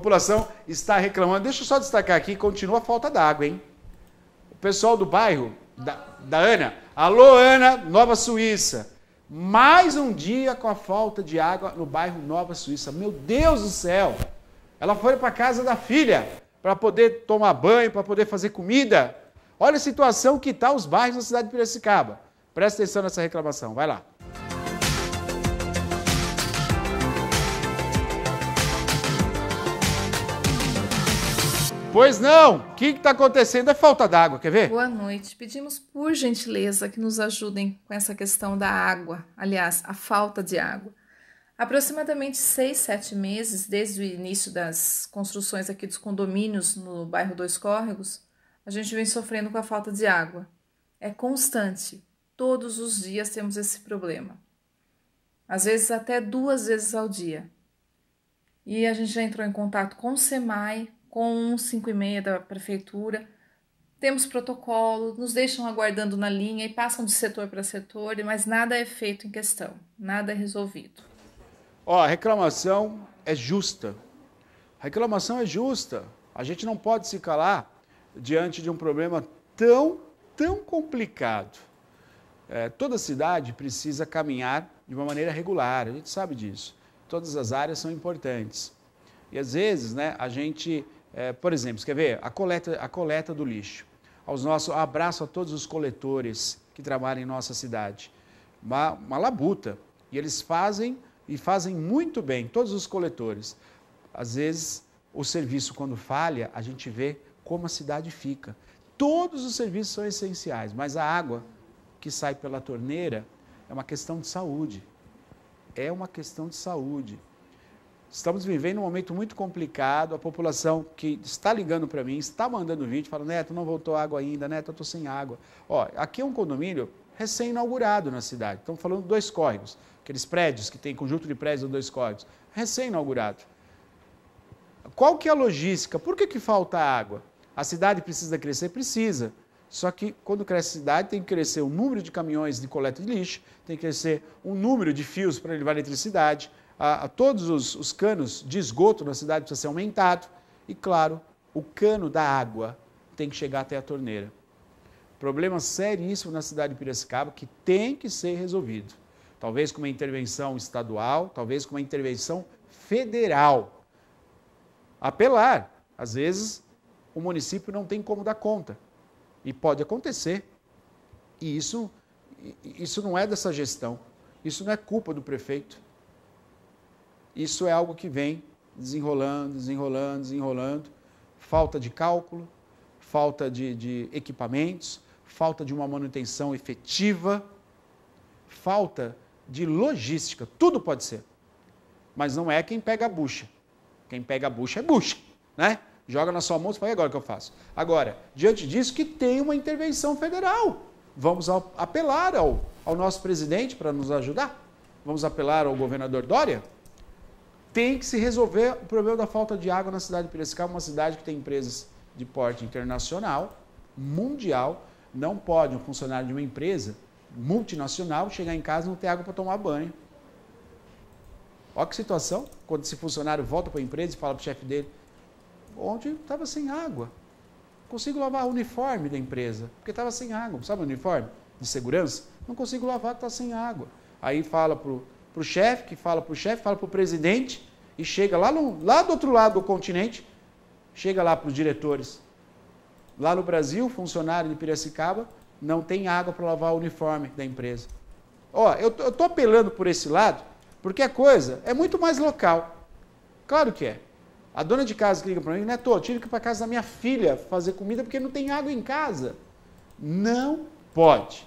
A população está reclamando. Deixa eu só destacar aqui, continua a falta d'água, hein? O pessoal do bairro, da, da, Ana. Alô, Ana, Nova Suíça. Mais um dia com a falta de água no bairro Nova Suíça. Meu Deus do céu! Ela foi para a casa da filha para poder tomar banho, para poder fazer comida. Olha a situação que está os bairros na cidade de Piracicaba. Presta atenção nessa reclamação, vai lá. Pois não! O que está acontecendo? É falta d'água, quer ver? Boa noite. Pedimos, por gentileza, que nos ajudem com essa questão da água. Aliás, a falta de água. Aproximadamente seis, sete meses desde o início das construções aqui dos condomínios no bairro Dois Córregos, a gente vem sofrendo com a falta de água. É constante. Todos os dias temos esse problema. Às vezes até duas vezes ao dia. E a gente já entrou em contato com o SEMAI, com um 5 e meia da prefeitura. Temos protocolo, nos deixam aguardando na linha e passam de setor para setor, mas nada é feito em questão, nada é resolvido. Ó, a reclamação é justa. A reclamação é justa. A gente não pode se calar diante de um problema tão, tão complicado. É, toda cidade precisa caminhar de uma maneira regular, a gente sabe disso. Todas as áreas são importantes. E às vezes, né, a gente é, por exemplo, quer ver? A coleta, a coleta do lixo. Aos nossos, abraço a todos os coletores que trabalham em nossa cidade. Uma, uma labuta. E eles fazem e fazem muito bem, todos os coletores. Às vezes, o serviço, quando falha, a gente vê como a cidade fica. Todos os serviços são essenciais, mas a água que sai pela torneira é uma questão de saúde. É uma questão de saúde. Estamos vivendo um momento muito complicado. A população que está ligando para mim, está mandando vídeo, fala: Neto, não voltou água ainda, Neto, eu estou sem água. Ó, aqui é um condomínio recém-inaugurado na cidade. Estamos falando de dois córregos, aqueles prédios que tem conjunto de prédios de dois córregos, recém-inaugurado. Qual que é a logística? Por que, que falta água? A cidade precisa crescer? Precisa. Só que quando cresce a cidade, tem que crescer o número de caminhões de coleta de lixo, tem que crescer o número de fios para levar eletricidade, a, a todos os, os canos de esgoto na cidade precisa ser aumentado. E, claro, o cano da água tem que chegar até a torneira. Problema seríssimo na cidade de Piracicaba que tem que ser resolvido. Talvez com uma intervenção estadual, talvez com uma intervenção federal. Apelar. Às vezes o município não tem como dar conta. E pode acontecer. E isso, isso não é dessa gestão. Isso não é culpa do prefeito. Isso é algo que vem desenrolando, desenrolando, desenrolando. Falta de cálculo, falta de, de equipamentos, falta de uma manutenção efetiva, falta de logística. Tudo pode ser. Mas não é quem pega a bucha. Quem pega a bucha é bucha, né? Joga na sua mão e fala, e agora o que eu faço? Agora, diante disso que tem uma intervenção federal. Vamos apelar ao, ao nosso presidente para nos ajudar? Vamos apelar ao governador Dória? tem que se resolver o problema da falta de água na cidade de Piracicaba, uma cidade que tem empresas de porte internacional, mundial. Não pode um funcionário de uma empresa multinacional chegar em casa e não ter água para tomar banho. Olha que situação, quando esse funcionário volta para a empresa e fala para o chefe dele, ontem estava sem água, consigo lavar o uniforme da empresa, porque estava sem água, sabe o uniforme de segurança? Não consigo lavar, está sem água. Aí fala para o para o chefe, que fala para o chefe, fala para o presidente, e chega lá, no, lá do outro lado do continente, chega lá para os diretores. Lá no Brasil, funcionário de Piracicaba não tem água para lavar o uniforme da empresa. Ó, eu estou apelando por esse lado, porque a coisa é muito mais local. Claro que é. A dona de casa que liga para mim, né, Tô, tive que ir para casa da minha filha fazer comida porque não tem água em casa. Não pode.